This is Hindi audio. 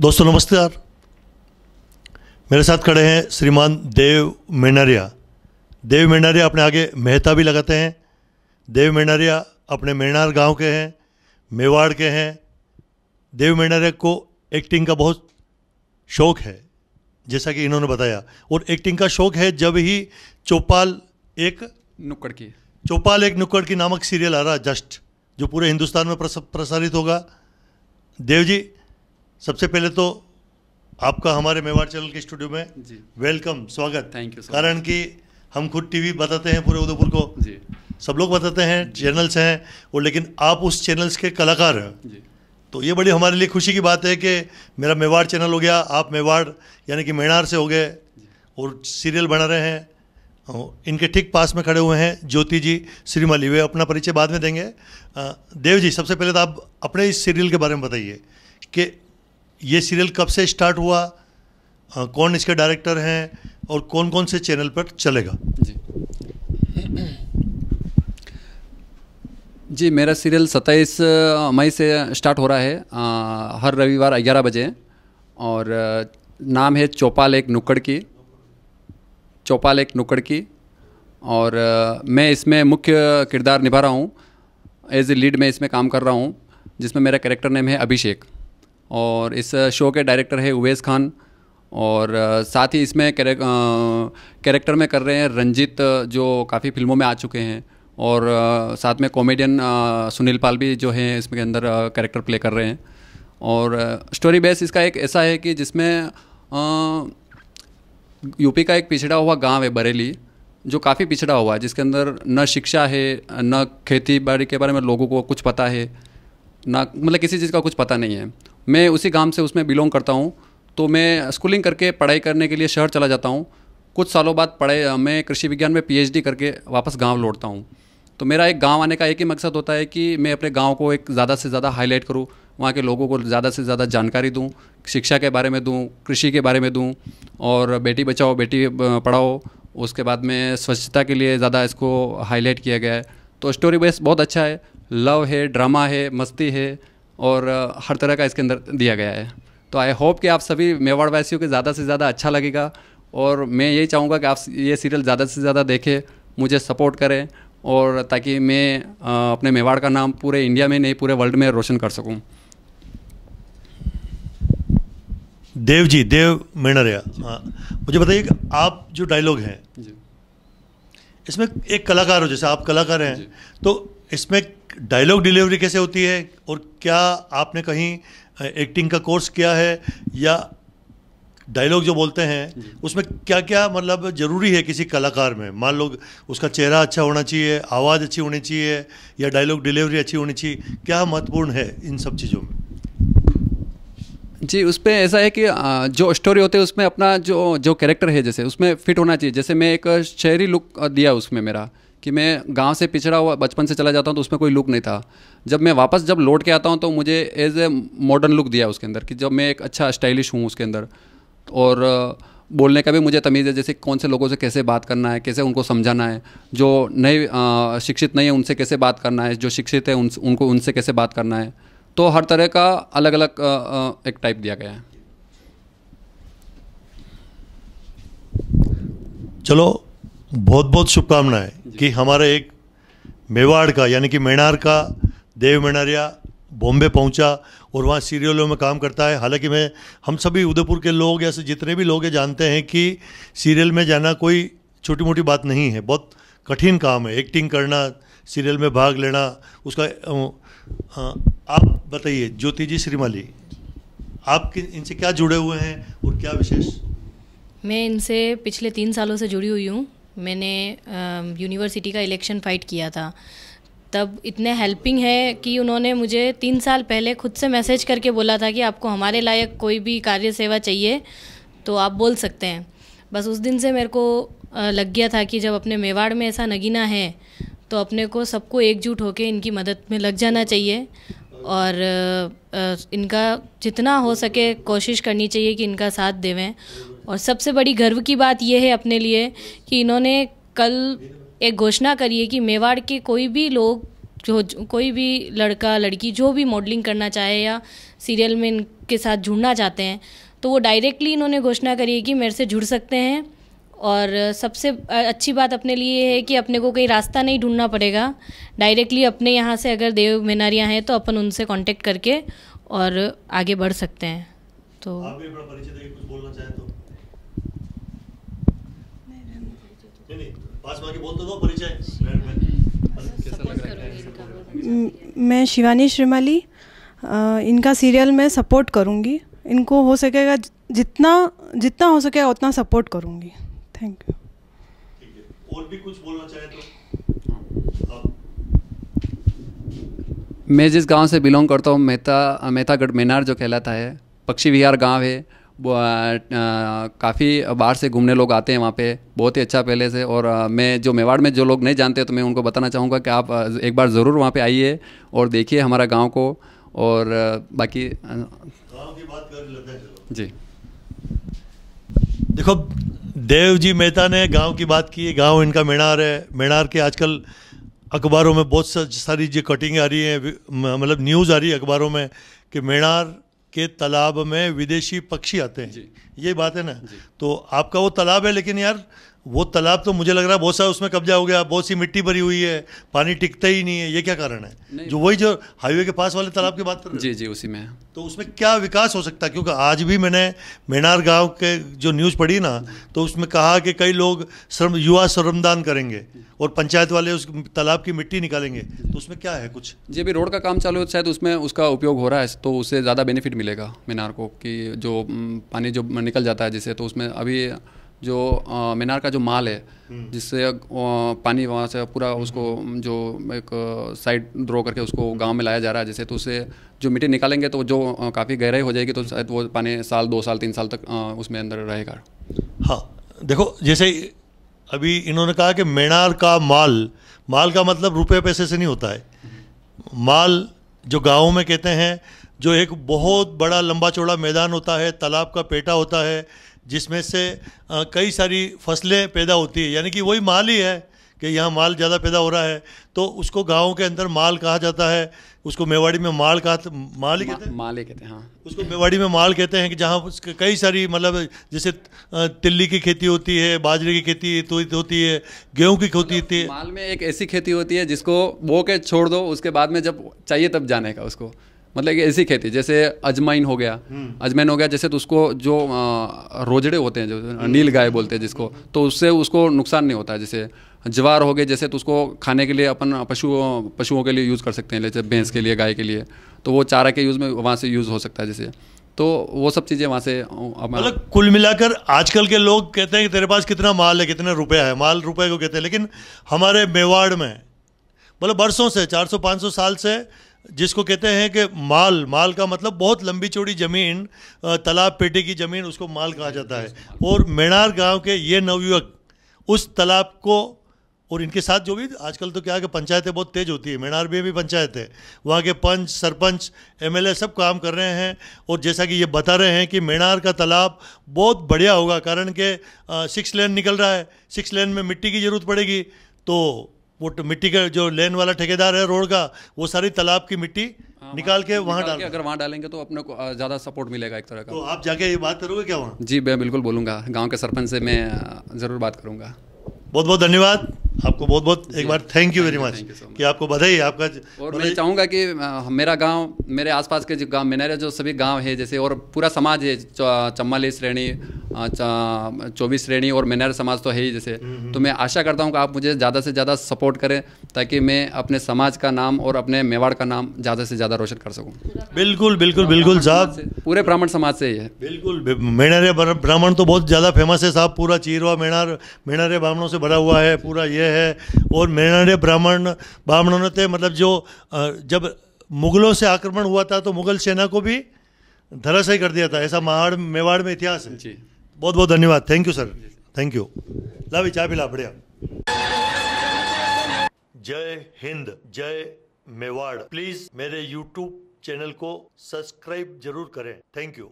दोस्तों नमस्कार मेरे साथ खड़े हैं श्रीमान देव मेनारिया देव मेनारिया अपने आगे मेहता भी लगाते हैं देव मेनारिया अपने मेनार गांव के हैं मेवाड़ के हैं देव मेनारिया को एक्टिंग का बहुत शौक है जैसा कि इन्होंने बताया और एक्टिंग का शौक है जब ही चौपाल एक नुक्कड़ की चौपाल एक नुक्कड़ की नामक सीरियल आ रहा जस्ट जो पूरे हिंदुस्तान में प्रसारित होगा देव जी सबसे पहले तो आपका हमारे मेवाड़ चैनल के स्टूडियो में वेलकम स्वागत थैंक यू कारण कि हम खुद टीवी बताते हैं पूरे उदयपुर को जी सब लोग बताते हैं चैनल्स हैं और लेकिन आप उस चैनल्स के कलाकार हैं जी तो ये बड़ी हमारे लिए खुशी की बात है कि मेरा मेवाड़ चैनल हो गया आप मेवाड़ यानी कि मेणार से हो गए और सीरियल बना रहे हैं इनके ठीक पास में खड़े हुए हैं ज्योति जी श्रीमाली वे अपना परिचय बाद में देंगे देव जी सबसे पहले तो आप अपने इस सीरियल के बारे में बताइए कि ये सीरियल कब से स्टार्ट हुआ आ, कौन इसके डायरेक्टर हैं और कौन कौन से चैनल पर चलेगा जी जी मेरा सीरियल 27 मई से स्टार्ट हो रहा है आ, हर रविवार 11 बजे और नाम है चौपाल एक नुक्कड़ की चौपाल एक नुक्कड़ की और मैं इसमें मुख्य किरदार निभा रहा हूँ एज ए लीड मैं इसमें काम कर रहा हूँ जिसमें मेरा कैरेक्टर नेम है अभिषेक और इस शो के डायरेक्टर है उवेस खान और साथ ही इसमें कैरेक्टर में कर रहे हैं रंजीत जो काफ़ी फिल्मों में आ चुके हैं और साथ में कॉमेडियन सुनील पाल भी जो हैं इसमें के अंदर कैरेक्टर प्ले कर रहे हैं और स्टोरी बेस इसका एक ऐसा है कि जिसमें यूपी का एक पिछड़ा हुआ गांव है बरेली जो काफ़ी पिछड़ा हुआ है जिसके अंदर न शिक्षा है न खेती बाड़ी के बारे में लोगों को कुछ पता है ना मतलब किसी चीज़ का कुछ पता नहीं है मैं उसी गांव से उसमें बिलोंग करता हूँ तो मैं स्कूलिंग करके पढ़ाई करने के लिए शहर चला जाता हूँ कुछ सालों बाद पढ़ाई मैं कृषि विज्ञान में पीएचडी करके वापस गांव लौटता हूँ तो मेरा एक गांव आने का एक ही मकसद होता है कि मैं अपने गांव को एक ज़्यादा से ज़्यादा हाईलाइट करूँ वहाँ के लोगों को ज़्यादा से ज़्यादा जानकारी दूँ शिक्षा के बारे में दूँ कृषि के बारे में दूँ और बेटी बचाओ बेटी पढ़ाओ उसके बाद में स्वच्छता के लिए ज़्यादा इसको हाईलाइट किया गया है तो स्टोरी बेस बहुत अच्छा है लव है ड्रामा है मस्ती है और हर तरह का इसके अंदर दिया गया है तो आई होप कि आप सभी मेवाड़ वासियों के ज़्यादा से ज़्यादा अच्छा लगेगा और मैं यही चाहूँगा कि आप ये सीरियल ज़्यादा से ज़्यादा देखें मुझे सपोर्ट करें और ताकि मैं अपने मेवाड़ का नाम पूरे इंडिया में नहीं पूरे वर्ल्ड में रोशन कर सकूँ देव जी देव मेणरिया हाँ मुझे बताइए कि आप जो डायलॉग हैं इसमें एक कलाकार हो जैसे आप कलाकार हैं तो इसमें डायलॉग डिलीवरी कैसे होती है और क्या आपने कहीं एक्टिंग का कोर्स किया है या डायलॉग जो बोलते हैं उसमें क्या क्या मतलब ज़रूरी है किसी कलाकार में मान लो उसका चेहरा अच्छा होना चाहिए आवाज़ अच्छी होनी चाहिए या डायलॉग डिलीवरी अच्छी होनी चाहिए क्या महत्वपूर्ण है इन सब चीज़ों में जी उसमें ऐसा है कि जो स्टोरी होती है उसमें अपना जो जो कैरेक्टर है जैसे उसमें फिट होना चाहिए जैसे मैं एक शहरी लुक दिया उसमें मेरा कि मैं गांव से पिछड़ा हुआ बचपन से चला जाता हूँ तो उसमें कोई लुक नहीं था जब मैं वापस जब लौट के आता हूँ तो मुझे एज ए मॉडर्न लुक दिया उसके अंदर कि जब मैं एक अच्छा स्टाइलिश हूँ उसके अंदर और बोलने का भी मुझे तमीज़ है जैसे कौन से लोगों से कैसे बात करना है कैसे उनको समझाना है जो नए शिक्षित नहीं है उनसे कैसे बात करना है जो शिक्षित है उन, उनको उनसे कैसे बात करना है तो हर तरह का अलग अलग एक टाइप दिया गया है चलो बहुत बहुत शुभकामनाएं कि हमारे एक मेवाड़ का यानी कि मेनार का देव मेनारिया बॉम्बे पहुंचा और वहाँ सीरियलों में काम करता है हालांकि मैं हम सभी उदयपुर के लोग ऐसे जितने भी लोग हैं जानते हैं कि सीरियल में जाना कोई छोटी मोटी बात नहीं है बहुत कठिन काम है एक्टिंग करना सीरियल में भाग लेना उसका आप बताइए ज्योति जी श्रीमाली आप इनसे क्या जुड़े हुए हैं और क्या विशेष मैं इनसे पिछले तीन सालों से जुड़ी हुई हूँ मैंने यूनिवर्सिटी का इलेक्शन फ़ाइट किया था तब इतने हेल्पिंग है कि उन्होंने मुझे तीन साल पहले खुद से मैसेज करके बोला था कि आपको हमारे लायक कोई भी कार्य सेवा चाहिए तो आप बोल सकते हैं बस उस दिन से मेरे को लग गया था कि जब अपने मेवाड़ में ऐसा नगीना है तो अपने को सबको एकजुट होकर इनकी मदद में लग जाना चाहिए और इनका जितना हो सके कोशिश करनी चाहिए कि इनका साथ देवें और सबसे बड़ी गर्व की बात यह है अपने लिए कि इन्होंने कल एक घोषणा करी है कि मेवाड़ के कोई भी लोग जो कोई भी लड़का लड़की जो भी मॉडलिंग करना चाहे या सीरियल में इनके साथ जुड़ना चाहते हैं तो वो डायरेक्टली इन्होंने घोषणा करी है कि मेरे से जुड़ सकते हैं और सबसे अच्छी बात अपने लिए है कि अपने को कोई रास्ता नहीं ढूंढना पड़ेगा डायरेक्टली अपने यहाँ से अगर देव मीनारियाँ हैं तो अपन उनसे कांटेक्ट करके और आगे बढ़ सकते हैं तो, आप भी परिचय कुछ बोलना चाहें तो तो मैं शिवानी श्रीमाली इनका सीरियल में सपोर्ट करूंगी इनको हो सकेगा जितना जितना हो सकेगा उतना सपोर्ट करूँगी थैंक यू और भी कुछ बोलना चाहे तो मैं जिस गांव से बिलोंग करता हूँ मेहता मेहतागढ़ मीनार जो कहलाता है पक्षी विहार गांव है काफ़ी बाहर से घूमने लोग आते हैं वहाँ पे बहुत ही अच्छा पहले से और मैं जो मेवाड़ में जो लोग नहीं जानते तो मैं उनको बताना चाहूँगा कि आप एक बार ज़रूर वहाँ पे आइए और देखिए हमारा गांव को और बाकी की बात जी देखो देव जी मेहता ने गांव की बात की गांव इनका मीनार है मीनार के आजकल अखबारों में बहुत सारी जो कटिंग आ रही है मतलब न्यूज़ आ रही है अखबारों में कि मीणार के तालाब में विदेशी पक्षी आते हैं ये बात है ना तो आपका वो तालाब है लेकिन यार वो तालाब तो मुझे लग रहा है बहुत सारा उसमें कब्जा हो गया बहुत सी मिट्टी भरी हुई है पानी टिकता ही नहीं है ये क्या कारण है जो वही जो हाईवे के पास वाले तालाब की बात कर रहे जी जी उसी में तो उसमें क्या विकास हो सकता है क्योंकि आज भी मैंने मेनार गांव के जो न्यूज़ पढ़ी ना तो उसमें कहा कि कई लोग श्रम युवा श्रमदान करेंगे और पंचायत वाले उस तालाब की मिट्टी निकालेंगे तो उसमें क्या है कुछ जी अभी रोड का काम चालू है शायद उसमें उसका उपयोग हो रहा है तो उससे ज़्यादा बेनिफिट मिलेगा मीनार को कि जो पानी जो निकल जाता है जिसे तो उसमें अभी जो मीनार का जो माल है हम्म। जिससे पानी वहाँ से पूरा हम्म। उसको जो एक साइड ड्रॉ करके उसको गांव में लाया जा रहा है जैसे तो उससे जो मिट्टी निकालेंगे तो जो काफ़ी गहराई हो जाएगी तो शायद वो पानी साल दो साल तीन साल तक उसमें अंदर रहेगा हाँ देखो जैसे अभी इन्होंने कहा कि मीनार का माल माल का मतलब रुपये पैसे से नहीं होता है माल जो गाँव में कहते हैं जो एक बहुत बड़ा लंबा चौड़ा मैदान होता है तालाब का पेटा होता है जिसमें से कई सारी फसलें पैदा होती है यानी कि वही माल ही है कि यहाँ माल ज़्यादा पैदा हो रहा है तो उसको गाँव के अंदर माल कहा जाता है उसको मेवाड़ी में माल कहा माल ही कहते हैं माल ही कहते हैं हाँ उसको मेवाड़ी में माल कहते हैं कि जहाँ कई सारी मतलब जैसे तिल्ली की खेती होती है बाजरे की खेती तो होती है गेहूं की खेती होती मतलब है माल में एक ऐसी खेती होती है जिसको बो के छोड़ दो उसके बाद में जब चाहिए तब जाने का उसको मतलब ऐसी खेती जैसे अजमाइन हो गया हम्म। अजमाइन हो गया जैसे तो उसको जो रोजड़े होते हैं जो हम्म। नील गाय बोलते हैं जिसको तो उससे उसको नुकसान नहीं होता है जैसे ज्वार हो गए जैसे तो उसको खाने के लिए अपन पशु पशुओं के लिए यूज़ कर सकते हैं जैसे भैंस के लिए गाय के लिए तो वो चारा के यूज़ में वहाँ से यूज़ हो सकता है जैसे तो वो सब चीज़ें वहाँ से मतलब कुल मिलाकर आजकल के लोग कहते हैं कि तेरे पास कितना माल है कितना रुपया है माल रुपये को कहते हैं लेकिन हमारे मेवाड़ में मतलब बरसों से 400-500 साल से जिसको कहते हैं कि माल माल का मतलब बहुत लंबी चौड़ी ज़मीन तालाब पेटे की ज़मीन उसको माल कहा जाता है और मेणार गांव के ये नवयुवक उस तालाब को और इनके साथ जो भी आजकल तो क्या है कि पंचायतें बहुत तेज़ होती है मेणार में भी पंचायत है वहाँ के पंच सरपंच एमएलए सब काम कर रहे हैं और जैसा कि ये बता रहे हैं कि मेणार का तालाब बहुत बढ़िया होगा कारण के सिक्स लेन निकल रहा है सिक्स लेन में मिट्टी की ज़रूरत पड़ेगी तो वो तो मिट्टी का जो लेन वाला ठेकेदार है रोड का वो सारी तालाब की मिट्टी हाँ, निकाल के वहाँ डाल अगर वहाँ डालेंगे तो अपने को ज़्यादा सपोर्ट मिलेगा एक तरह का तो आप जाके ये बात करोगे क्या वहाँ जी मैं बिल्कुल बोलूँगा गाँव के सरपंच से मैं ज़रूर बात करूँगा बहुत बहुत धन्यवाद आपको बहुत बहुत एक बार थैंक यू वेरी मच कि आपको बधाई आपका और मतलब मैं चाहूँगा कि मेरा गांव मेरे आसपास के जो गांव मेरे जो सभी गांव है जैसे और पूरा समाज है चम्बालीस श्रेणी चौबीस श्रेणी और मेनार समाज तो है ही जैसे हम्म, हम्म। तो मैं आशा करता हूँ कि आप मुझे ज़्यादा से ज़्यादा सपोर्ट करें ताकि मैं अपने समाज का नाम और अपने मेवाड़ का नाम ज़्यादा से ज़्यादा रोशन कर सकूँ बिल्कुल बिल्कुल बिल्कुल साहब पूरे ब्राह्मण समाज से ही है बिल्कुल मेणारे ब्राह्मण तो बहुत ज़्यादा फेमस है साहब पूरा चीरवा मेणार मेणारे ब्राह्मणों से भरा हुआ है पूरा ये ये है और मेरे ब्राह्मण ब्राह्मणों ने थे मतलब जो जब मुगलों से आक्रमण हुआ था तो मुगल सेना को भी धराशाई कर दिया था ऐसा महाड़ मेवाड़ में इतिहास है जी बहुत बहुत धन्यवाद thank you sir thank you लाभी चाय पिला बढ़िया जय हिंद जय मेवाड़ प्लीज मेरे यूट्यूब चैनल को सब्सक्राइब जरूर करें थैंक यू